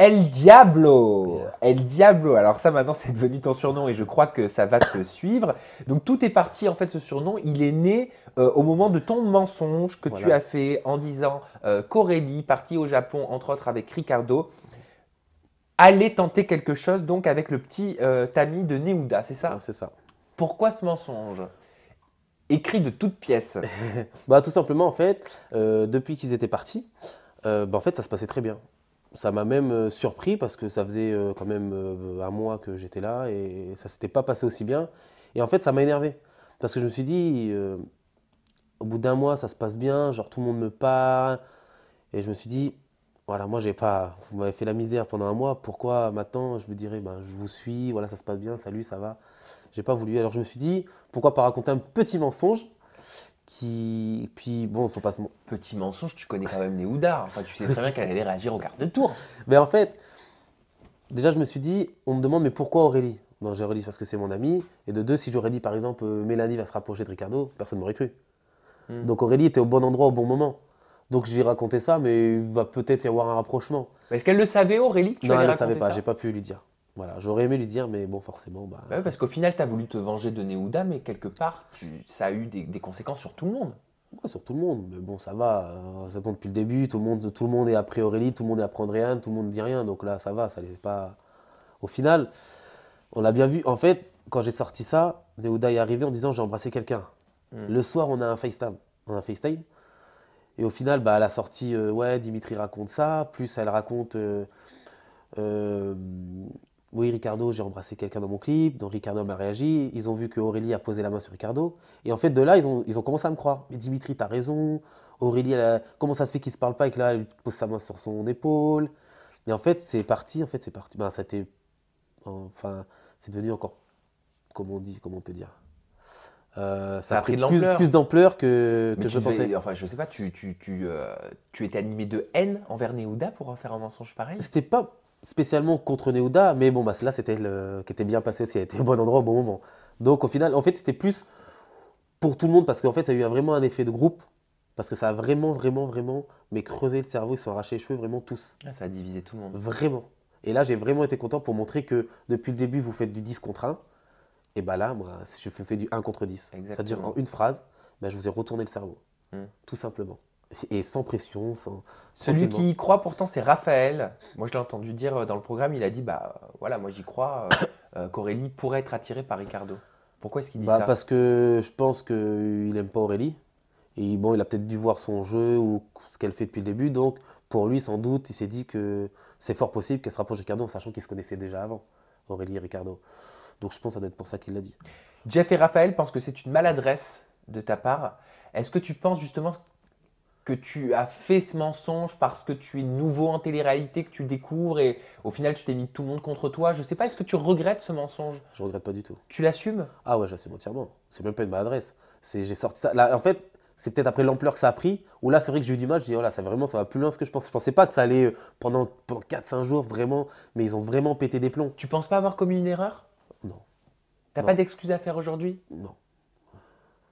El Diablo El Diablo Alors ça maintenant c'est devenu ton surnom et je crois que ça va te suivre. Donc tout est parti en fait ce surnom, il est né euh, au moment de ton mensonge que tu as fait en disant euh, qu'Aurélie, partie au Japon entre autres avec Ricardo, allait tenter quelque chose donc avec le petit euh, tamis Tami de Neuda, c'est ça C'est ça. Pourquoi ce mensonge Écrit de toutes pièces. bah tout simplement en fait, euh, depuis qu'ils étaient partis, bah, en fait ça se passait très bien ça m'a même euh, surpris parce que ça faisait euh, quand même euh, un mois que j'étais là et ça s'était pas passé aussi bien. Et en fait, ça m'a énervé parce que je me suis dit, au bout d'un mois, ça se passe bien, genre tout le monde me parle. Et je me suis dit, voilà, moi j'ai pas, vous m'avez fait la misère pendant un mois, pourquoi maintenant je me dirais, ben, je vous suis, voilà, ça se passe bien, salut, ça va. J'ai pas voulu. Alors je me suis dit, pourquoi pas raconter un petit mensonge qui. puis bon, faut pas se. Petit mensonge, tu connais quand même les Enfin, tu sais très bien qu'elle allait réagir au quart de tour. Mais en fait, déjà, je me suis dit, on me demande, mais pourquoi Aurélie Non, j'ai Aurélie parce que c'est mon ami. Et de deux, si j'aurais dit par exemple, euh, Mélanie va se rapprocher de Ricardo, personne ne m'aurait cru. Hmm. Donc Aurélie était au bon endroit au bon moment. Donc j'ai raconté ça, mais il va peut-être y avoir un rapprochement. Est-ce qu'elle le savait, Aurélie tu Non, elle ne le savait pas, j'ai pas pu lui dire. Voilà, j'aurais aimé lui dire, mais bon, forcément. Bah... bah parce qu'au final, tu as voulu te venger de Neouda, mais quelque part, ça a eu des, conséquences sur tout le monde. Ouais, sur tout le monde, mais bon, ça va, euh, ça compte depuis le début, tout le monde, tout le monde est après Aurélie, tout le monde est après rien tout le monde dit rien, donc là, ça va, ça les pas. Au final, on l'a bien vu. En fait, quand j'ai sorti ça, Neouda est arrivé en disant j'ai embrassé quelqu'un. Hmm. Le soir, on a un FaceTime. On a FaceTime. Et au final, bah, elle a sorti euh, ouais, Dimitri raconte ça, plus elle raconte. Euh, oui, Ricardo, j'ai embrassé quelqu'un dans mon clip, donc Ricardo m'a réagi, ils ont vu que Aurélie a posé la main sur Ricardo, et en fait, de là, ils ont, ils ont commencé à me croire. Mais Dimitri, t'as raison, Aurélie, comment ça se fait ne se parle pas et que là, elle pose sa main sur son épaule Et en fait, c'est parti, en fait, c'est parti. Ben, ça Enfin, c'est devenu encore, comment on dit, comment on peut dire euh, ça, a pris, plus, plus d'ampleur que, que je pensais. enfin, je sais pas, tu, tu, tu, euh, tu étais animé de haine envers Néouda pour faire un mensonge pareil C'était pas spécialement contre Neuda, mais bon, bah, c'était le... qui était bien passé aussi, elle était au bon endroit au bon moment. Donc au final, en fait, c'était plus pour tout le monde parce qu'en fait, ça a eu vraiment un effet de groupe. Parce que ça a vraiment, vraiment, vraiment, mais creusé le cerveau, ils se sont arrachés les cheveux, vraiment tous. Ah, ça a divisé tout le monde. Vraiment. Et là, j'ai vraiment été content pour montrer que depuis le début, vous faites du 10 contre 1. Et bah là, moi, je fais du 1 contre 10. C'est-à-dire en une phrase, bah, je vous ai retourné le cerveau. Hmm. Tout simplement et sans pression. Sans, Celui qui y croit pourtant, c'est Raphaël. Moi, je l'ai entendu dire euh, dans le programme, il a dit, bah euh, voilà, moi j'y crois, euh, qu'Aurélie pourrait être attirée par Ricardo. Pourquoi est-ce qu'il dit bah, ça Parce que je pense qu'il n'aime pas Aurélie. Et bon, il a peut-être dû voir son jeu ou ce qu'elle fait depuis le début. Donc, pour lui, sans doute, il s'est dit que c'est fort possible qu'elle se rapproche de Ricardo, en sachant qu'ils se connaissaient déjà avant, Aurélie et Ricardo. Donc, je pense que ça doit être pour ça qu'il l'a dit. Jeff et Raphaël pensent que c'est une maladresse de ta part. Est-ce que tu penses justement que tu as fait ce mensonge parce que tu es nouveau en télé-réalité, que tu découvres et au final tu t'es mis tout le monde contre toi. Je sais pas, est-ce que tu regrettes ce mensonge Je regrette pas du tout. Tu l'assumes Ah ouais, j'assume entièrement. C'est même pas une maladresse. C'est j'ai sorti ça. en fait, c'est peut-être après l'ampleur que ça a pris, Ou là c'est vrai que j'ai eu du mal, Je dis oh là ça vraiment ça va plus loin ce que je pense. Je pensais pas que ça allait euh, pendant, 4-5 jours vraiment, mais ils ont vraiment pété des plombs. Tu penses pas avoir commis une erreur Non. T'as pas d'excuses à faire aujourd'hui Non.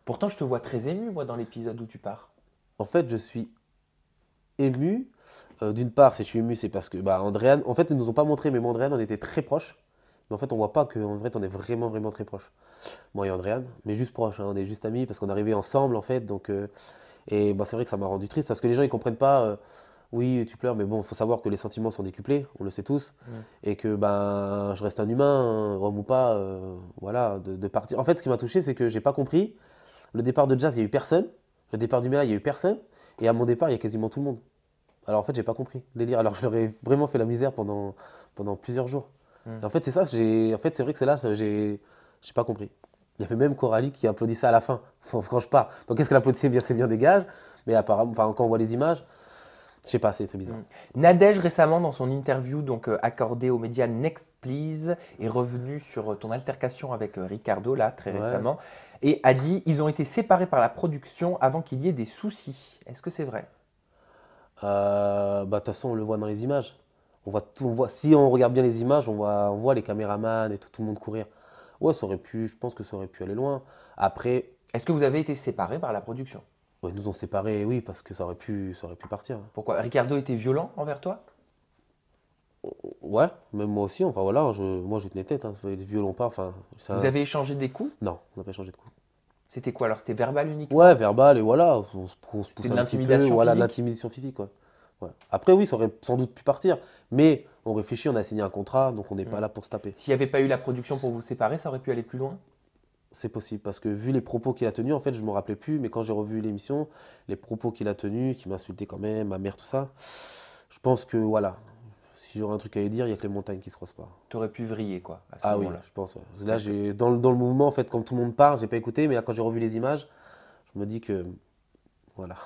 Pourtant je te vois très ému moi dans l'épisode où tu pars en fait, je suis ému. Euh, d'une part, si je suis ému, c'est parce que bah, Andréane, en fait, ils nous ont pas montré, mais moi Andréane, on était très proches. Mais en fait, on voit pas qu'en vrai, on est vraiment, vraiment très proches. Moi et Andréane, mais juste proches, hein, on est juste amis parce qu'on est arrivés ensemble, en fait. Donc, euh, et bah, c'est vrai que ça m'a rendu triste parce que les gens, ils comprennent pas. Euh, oui, tu pleures, mais bon, faut savoir que les sentiments sont décuplés, on le sait tous, et que ben, je reste un humain, homme ou pas, voilà, de, partir. En fait, ce qui m'a touché, c'est que j'ai pas compris. Le départ de Jazz, il y a eu personne. Le départ du Mela, il y a eu personne. Et à mon départ, il y a quasiment tout le monde. Alors en fait, j'ai pas compris délire. Alors je leur ai vraiment fait la misère pendant, pendant plusieurs jours. Hmm. en fait, c'est ça. en fait, c'est vrai que c'est là, j'ai, j'ai pas compris. Il y avait même Coralie qui applaudissait à la fin, quand je pars. Donc qu'est-ce qu'elle applaudissait bien C'est bien dégage. Mais apparemment, enfin, quand on voit les images, je sais pas, c'est très bizarre. Mm. Nadège, récemment, dans son interview donc euh, accordée aux médias Next Please, est revenue sur euh, ton altercation avec euh, Ricardo, là, très récemment, et a dit ils ont été séparés par la production avant qu'il y ait des soucis. Est-ce que c'est vrai bah, De toute façon, on le voit dans les images. On voit voit, si on regarde bien les images, on voit, les caméramans et tout, tout le monde courir. Ouais, ça aurait pu, je pense que ça aurait pu aller loin. Après. Est-ce que vous avez été séparés par la production ils nous ont séparés, oui, parce que ça aurait pu, ça aurait pu partir. Pourquoi Ricardo était violent envers toi euh, Ouais, même moi aussi. Enfin voilà, je, moi je tenais tête, hein, violent pas. Enfin, Vous avez échangé des coups Non, on n'a pas échangé de coups. C'était quoi alors C'était verbal uniquement Ouais, verbal et voilà, on se, poussait. se pousse un Voilà, l'intimidation physique. Après oui, ça aurait sans doute pu partir, mais on réfléchit, on a signé un contrat, donc on n'est hmm. pas là pour se taper. S'il n'y avait pas eu la production pour vous séparer, ça aurait pu aller plus loin c'est possible parce que vu les propos qu'il a tenus, en fait, je ne me rappelais plus, mais quand j'ai revu l'émission, les propos qu'il a tenus, qui insulté quand même, ma mère, tout ça, je pense que voilà, si j'aurais un truc à lui dire, il y a que les montagnes qui se croisent pas. Tu aurais pu vriller, quoi, à ce Ah oui, je pense. Là, j'ai, dans, dans, le mouvement, en fait, quand tout le monde parle, j'ai pas écouté, mais quand j'ai revu les images, je me dis que voilà,